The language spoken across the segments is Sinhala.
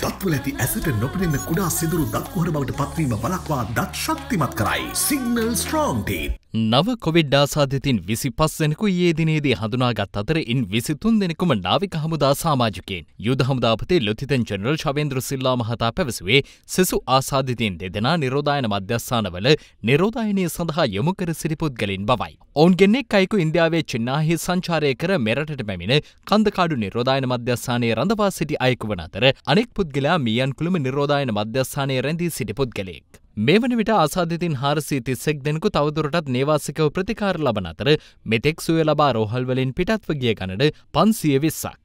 දත්වල ඇති ඇසට නොපෙනෙන කුඩා සිදුරු දත්කොහර බවට පත්වීම වලක්වා දත් ශක්තිමත් කරයි. Signal strong teeth. නව කොවිඩ් ආසාධිතින් විසි පස්සෙනකු ඒ දිනේදී හඳුනාගත් අතර ඉන් විසිතුන් දෙනෙකුම නාවික හමුදා සාමාජිකයෙන් යුද හමුදාපතේ ලොතිතන් ජනරල් ශවේන්ද්‍ර සිල්ලා මහතා පැවසුවේ සෙසු ආසාධිතින් දෙදෙනා නිරෝධායන මධ්‍යස්ථානවල නිරෝධායනය සඳහා යොමු කර සිරිපුද්ගලින් බවයි. ඔවුන්ගෙන්ෙක් අයකු ඉන්දියාවේ චින්නාහි සංචාරය කර මෙරටට පැමිණ කන්දකාඩු නිරෝධායන මධ්‍යස්ථානයේ රඳවා සිටි අයෙකු වන අතර අනෙක් පුද්ගලයා මියන්කුළුම නිරෝධායන මධ්‍යස්ථානය රැඳී සිටි පුද්ගලෙක්. මේ වන විට ආසාධිතින් හාරසී තිස්සෙක් දෙෙනෙකු තවදුරටත් නේවාසිකව ප්‍රතිකාර ලබන අතර මෙතෙක් සුවය ලබා රෝහල්වලින් පිටත්ව ගිය ගණඩ පන්සිය විස්සක්.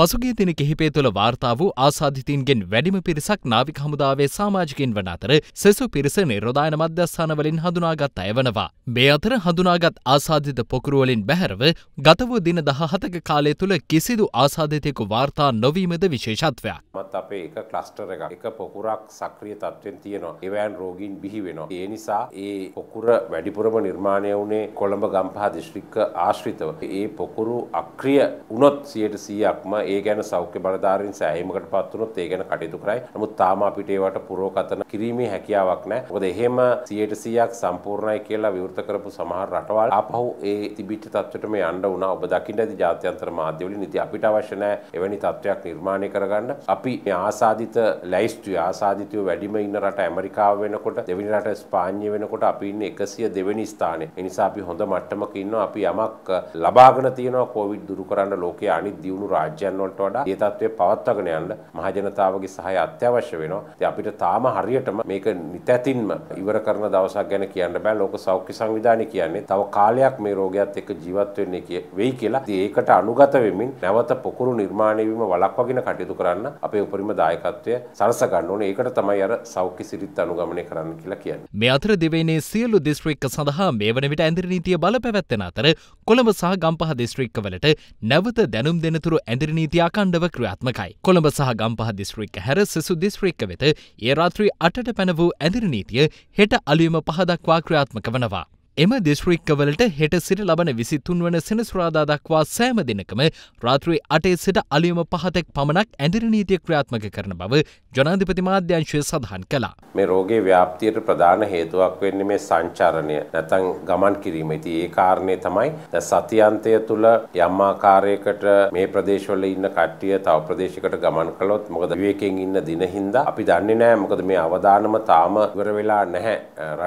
පසුගේ දින කිහිපේ තුළ වාර්තා වූ ආසාධිතීන්ගෙන් වැඩිම පිරිසක් නාවික හමුදාවේ සාමාජිකින් වන අතර සෙසු පිරිස නිර්ෝධායන මධ්‍යස්ථානවලින් හඳුනාගත් අය වනවා. මේ අතර හඳුනාගත් ආසාධිත පොකුරුවලින් බැහැරව ගත වූ දින දහහතක කාලය තුළ කිසිදු ආසාධිතයෙකු වාර්තා නොවීමද විශේෂත්වයක්. මත් අපේ එක ක්ලස්ටර් එකක් එක පොකුරක් සක්‍රිය තත්ත්වෙන් තියෙනවා. එවෑන් රෝගීන් බිහි වෙනවා. ඒ නිසා ඒ පොකුර වැඩිපුරම නිර්මාණය වුණේ කොළඹ ගම්පහ දිස්ත්‍රික්ක ආශ්‍රිතව. ඒ පොකුරු අක්‍රිය වුණොත් 100%ක්ම ඒ ගැන සෞඛ්‍ය බලධාරීන් සෑහීමකට පත් වුණොත් ඒ ගැන කටයුතු කරයි. නමුත් තාම අපිට ඒවට පුරෝකතන කිරීමේ හැකියාවක් නැහැ. මොකද එහෙම 100% සම්පූර්ණයි කියලා විවෘත කරපු සමහර රටවල් ආපහු ඒ තිබිච්ච තත්ත්වයටම යන්න වුණා. ඔබ දකින්න ඇති ජාත්‍යන්තර මාධ්‍යවලින් ඉතින් අපිට අවශ්‍ය නැහැ එවැනි තත්ත්වයක් නිර්මාණය කරගන්න. අපි මේ ආසාදිත ලැයිස්තුවේ ආසාදිතයෝ වැඩිම ඉන්න රට ඇමරිකාව වෙනකොට දෙවෙනි රට ස්පාඤ්ඤය වෙනකොට අපි ඉන්නේ 102වෙනි ස්ථානයේ. ඒ නිසා අපි හොඳ මට්ටමක ඉන්නවා. අපි යමක් ලබාගෙන තියෙනවා කොවිඩ් දුරු කරන්න ලෝකයේ අනිත් දියුණු රාජ්‍යයන් මහජන වලට වඩා ඒ தત્ත්වය පවත්වාගෙන යන්න මහජනතාවගේ සහාය අත්‍යවශ්‍ය වෙනවා. ඉතින් අපිට තාම හරියටම මේක නිතැතින්ම ඉවර කරන දවසක් ගැන කියන්න බෑ. ලෝක සෞඛ්‍ය සංවිධානය කියන්නේ තව කාලයක් මේ රෝගයත් එක්ක ජීවත් වෙන්නේ වෙයි කියලා. ඉතින් ඒකට අනුගත වෙමින් නැවත පොකුරු නිර්මාණය වීම වළක්වාගෙන කටයුතු කරන්න අපේ උපරිම දායකත්වය සරස ගන්න ඕනේ. ඒකට තමයි අර සෞඛ්‍ය සිරිත් අනුගමනය කරන්න කියලා කියන්නේ. මේ අතර දෙවයිනේ සියලු දිස්ත්‍රික්ක සඳහා මේ වන විට ඇඳිරි නීතිය බල පැවැත්වෙන අතර කොළඹ සහ ගම්පහ දිස්ත්‍රික්කවලට නැවත දැනුම් දෙනතුරු ඇඳිරි නීති අකණ්ඩව ක්‍රියාත්මකයි. කොළඹ සහ ගම්පහ දිස්ත්‍රික්ක හැර සෙසු දිස්ත්‍රික්ක වෙත ඒ රාත්‍රී අටට පැන වූ ඇදිරි නීතිය හෙට අලුයම පහදක්වා ක්‍රියාත්මක වනවා. එම දිශ්‍රික්කවලට හෙට සිට ලබන විසිතුන් වන සෙනස්රාදා දක්වා සෑම දෙනකම රාත්‍රී අටේ සිට අලියම පහතෙක් පමණක් ඇඳරි නීතිය ක්‍රියාත්මක කරන බව ජනාධිපති මාධ්‍යංශය සඳහන් කළා. මේ රෝගේ ව්‍යාප්තියට ප්‍රධාන හේතුවක් වෙන්නේ මේ සංචාරණය නැතන් ගමන් කිරීම. ඉතින් ඒ කාරණේ තමයි සතියන්තය තුළ යම් ආකාරයකට මේ ප්‍රදේශවල ඉන්න කට්ටිය තව ප්‍රදේශයකට ගමන් කළොත් මොකද විවේකයෙන් ඉන්න දින හින්දා අපි දන්නේ නැහැ මොකද මේ අවදානම තාම ඉවර වෙලා නැහැ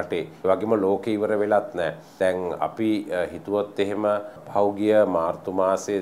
රටේ. ඒ වගේම ලෝකේ ඉවර වෙලත් නෑ. දැන් අපි හිතුවත් එහෙම පෞගිය මාර්තුමාසේ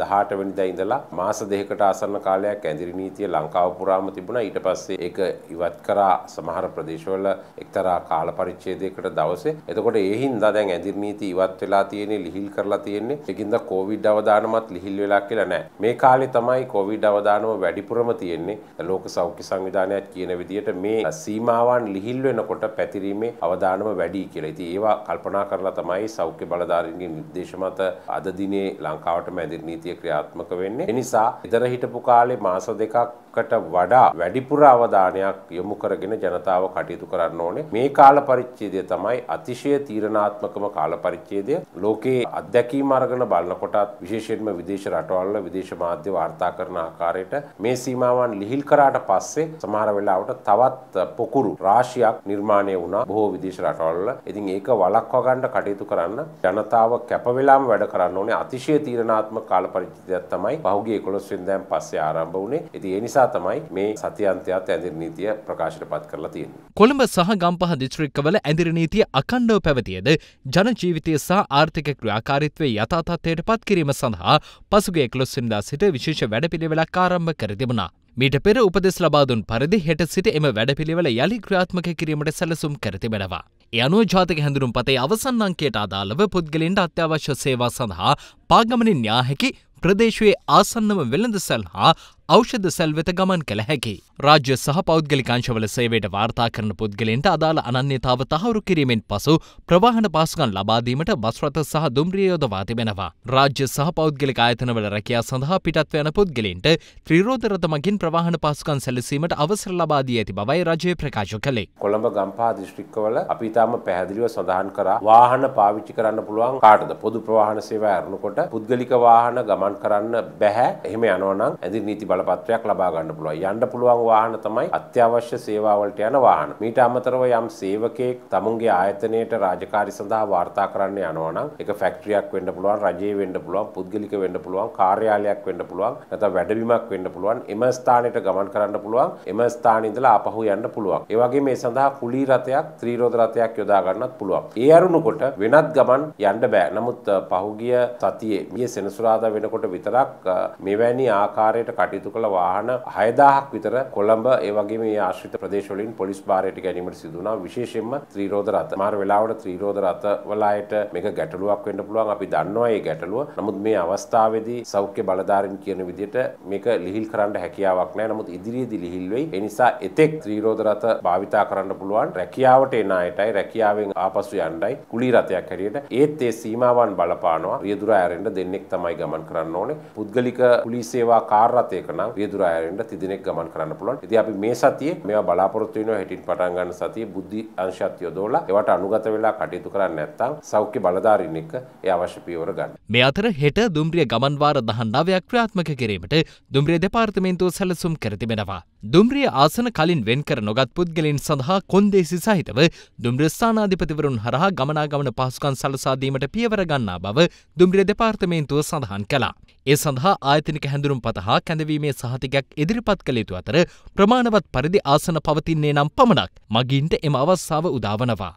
දහට වනිද ඉඳලා මාස දෙකට අසන්න කාලයක් ඇදිරි නීතිය ලංකාව පුරාම තිබුණා ඊට පස්සේ ඒක ඉවත් කරා සමහර ප්‍රදේශවල එක්තරා කාල පරිච්ඡේදයකට දවසේ. එතකොට ඒ හින්දා දැන් ඇදිරි නීති ඉවත් වෙලා තියෙන්නේ ලිහිල් කරලා තියෙන්නේ. ඒකින්ද කොවිඩ් අවදානමත් ලිහිල් වෙලා කියලා නෑ. මේ කාලේ තමයි කොවිඩ් අවදානම වැඩිපුරම තියෙන්නේ. ලෝක සෞඛ්‍ය සංවිධානයත් කියන විදිහට මේ සීමාවන් ලිහිල් වෙනකොට පැතිරීමේ අවදානම වැඩි කියලා. ඉතින් ඒවා කල්පනා කරලා තමයි සෞඛ්‍ය බලධාරීන්ගේ නිර්දේශ මත අද දිනේ ලංකාවටම ඇදිරි නීතිය ක්‍රියාත්මක වෙන්නේ. ඒ නිසා ඉදර හිටපු කාලේ මාස දෙකකට වඩා වැඩිපුර අවධානයක් යොමු කරගෙන ජනතාව කටයුතු කරන්න ඕනේ. මේ කාල පරිච්ඡේදය තමයි අතිශය තීරණාත්මකම කාල පරිච්ඡේදය. ලෝකයේ අත්දැකීම් අරගෙන බලනකොටත් විශේෂයෙන්ම විදේශ රටවල්වල විදේශ මාධ්‍ය වාර්තා කරන ආකාරයට මේ සීමාවන් ලිහිල් කරාට පස්සේ සමහර වෙලාවට තවත් පොකුරු රාශියක් නිර්මාණය වුණා බොහෝ විදේශ රටවල්වල. ඉතින් ඒක වල වළක්වා ගන්න කටයුතු කරන්න ජනතාව කැප වෙලාම වැඩ කරන්න ඕනේ අතිශය තීරණාත්මක කාල පරිච්ඡේදයක් තමයි පහුගිය 11 වෙනිදාන් පස්සේ ආරම්භ වුණේ. ඉතින් ඒ නිසා තමයි මේ සතියන්තයත් ඇඳිරි නීතිය ප්‍රකාශයට පත් කරලා තියෙන්නේ. කොළඹ සහ ගම්පහ දිස්ත්‍රික්කවල ඇඳිරි නීතිය අඛණ්ඩව පැවතියද ජන ජීවිතය සහ ආර්ථික ක්‍රියාකාරීත්වයේ යථා තත්ත්වයට පත් කිරීම සඳහා පසුගිය 11 වෙනිදා සිට විශේෂ වැඩපිළිවෙලක් ආරම්භ කර තිබුණා. මීට පෙර උපදෙස් ලබාදුන් පරිදි හෙට සිට එම වැඩපිළිවෙල යළි ක්‍රියාත්මක කිරීමට සැලසුම් කර තිබෙනවා. එ අනුව ජාතික හැඳුරුම් පතේ අවසන් අංකයට අදාළව පුද්ගලින්ට අත්‍යවශ්‍ය සේවා සඳහා පාගමනින් න්‍යාහැකි ප්‍රදේශයේ ආසන්නම වෙළඳ සැල් හා ෞෂධ සැල් වෙත ගමන් කළ හැකි. රාජ්‍ය සහ පෞද්ගලිකංශවල සේවයට වාර්තා කරන පුද්ගලයන්ට අදාළ අනන්‍යතාව තහවුරු කිරීමෙන් පසු ප්‍රවාහන පාසුකම් ලබාදීමට බස්රථ සහ දුම්රිය යොදවා තිබෙනවා. රාජ්‍ය සහ පෞද්ගලික ආයතනවල රැකියා සඳහා පිටත්ව යන පුද්ගලයන්ට ත්‍රිරෝධ රථ මගින් ප්‍රවාහන පාසුකම් සැලසීමට අවසර ලබා දී ඇති බවයි රජය ප්‍රකාශ කළේ. කොළඹ ගම්පහ දිස්ත්‍රික්කවල අපි ඊටම පැහැදිලිව සඳහන් කරා වාහන පාවිච්චි කරන්න පුළුවන් කාටද පොදු ප්‍රවාහන සේවා ඇරනකොට පුද්ගලික වාහන ගමන් කරන්න බැහැ. එහෙම යනවා නම් ඇඳින් නීති බලපත්‍රයක් ලබා ගන්න පුළුවන්. යන්න පුළුවන් වාහන තමයි අත්‍යවශ්‍ය සේවාවලට යන වාහන. මීට අමතරව යම් සේවකයෙක් තමුන්ගේ ආයතනයට රාජකාරි සඳහා වාර්තා කරන්න යනවා නම් ඒක ෆැක්ටරියක් වෙන්න පුළුවන්, රජයේ වෙන්න පුළුවන්, පුද්ගලික වෙන්න පුළුවන්, කාර්යාලයක් වෙන්න පුළුවන්, නැත්නම් වැඩබිමක් වෙන්න පුළුවන්. එම ස්ථානයට ගමන් කරන්න පුළුවන්. එම ස්ථානයේ ඉඳලා ආපහු යන්න පුළුවන්. ඒ වගේම මේ සඳහා කුලී රථයක්, ත්‍රිරෝද රථයක් යොදා ගන්නත් පුළුවන්. ඒ අරුණකොට වෙනත් ගමන් යන්න බෑ. නමුත් පහුගිය සතියේ ගිය සෙනසුරාදා වෙනකොට විතරක් මෙවැනි ආකාරයට කටයුතු එකතු කළ වාහන 6000ක් විතර කොළඹ ඒ වගේම මේ ආශ්‍රිත ප්‍රදේශ වලින් පොලිස් භාරයට ගැනීමට සිදු වුණා විශේෂයෙන්ම ත්‍රිරෝද රථ මාර වේලාවට ත්‍රිරෝද රථ වල අයට මේක ගැටලුවක් වෙන්න පුළුවන් අපි දන්නවා මේ ගැටලුව නමුත් මේ අවස්ථාවේදී සෞඛ්‍ය බලධාරීන් කියන විදිහට මේක ලිහිල් කරන්න හැකියාවක් නැහැ නමුත් ඉදිරියේදී ලිහිල් වෙයි ඒ නිසා එතෙක් ත්‍රිරෝද රථ භාවිතා කරන්න පුළුවන් රැකියාවට එන අයටයි රැකියාවෙන් ආපසු යන්නයි කුලී රථයක් හැටියට ඒත් ඒ සීමාවන් බලපානවා රියදුර ඇරෙන්න දෙන්නෙක් තමයි ගමන් කරන්න ඕනේ පුද්ගලික කුලී සේවා කාර් රථයක නම් වියදුර අයරින්ට තිදිනෙක් ගමන් කරන්න පුළුවන්. ඉතින් අපි මේ සතියේ මේවා බලාපොරොත්තු වෙනවා හෙටින් පටන් ගන්න සතියේ බුද්ධි අංශයත් යොදවලා ඒවට අනුගත වෙලා කටයුතු කරන්නේ නැත්නම් සෞඛ්‍ය බලධාරීන් එක්ක ඒ අවශ්‍ය පියවර ගන්න. මේ අතර හෙට දුම්රිය ගමන් වාර 19ක් ක්‍රියාත්මක කිරීමට දුම්රිය දෙපාර්තමේන්තුව සැලසුම් කර තිබෙනවා. දුම්රිය ආසන කලින් වෙන් කර නොගත් පුද්ගලයන් සඳහා කොන්දේසි සහිතව දුම්රිය ස්ථානාධිපතිවරුන් හරහා ගමනාගමන පහසුකම් සලසා දීමට පියවර ගන්නා බව දුම්රිය දෙපාර්තමේන්තුව සඳහන් කළා. ඒ සඳහා ආයතනික හැඳුනුම්පත හා කැඳවීමේ ආරාමය සහතිකයක් ඉදිරිපත් කළ යුතු අතර ප්‍රමාණවත් පරිදි ආසන පවතින්නේ නම් පමණක් මගින්ට එම අවස්සාාව උදාවනවා.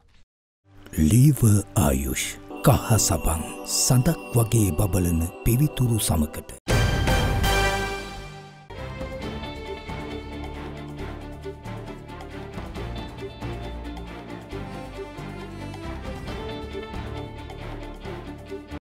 ලීව ආයුෂ් කහ සබං සඳක් වගේ බබලන පිවිතුරු සමකට